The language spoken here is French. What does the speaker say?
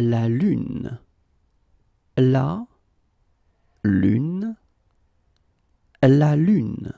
la lune. La lune. La lune.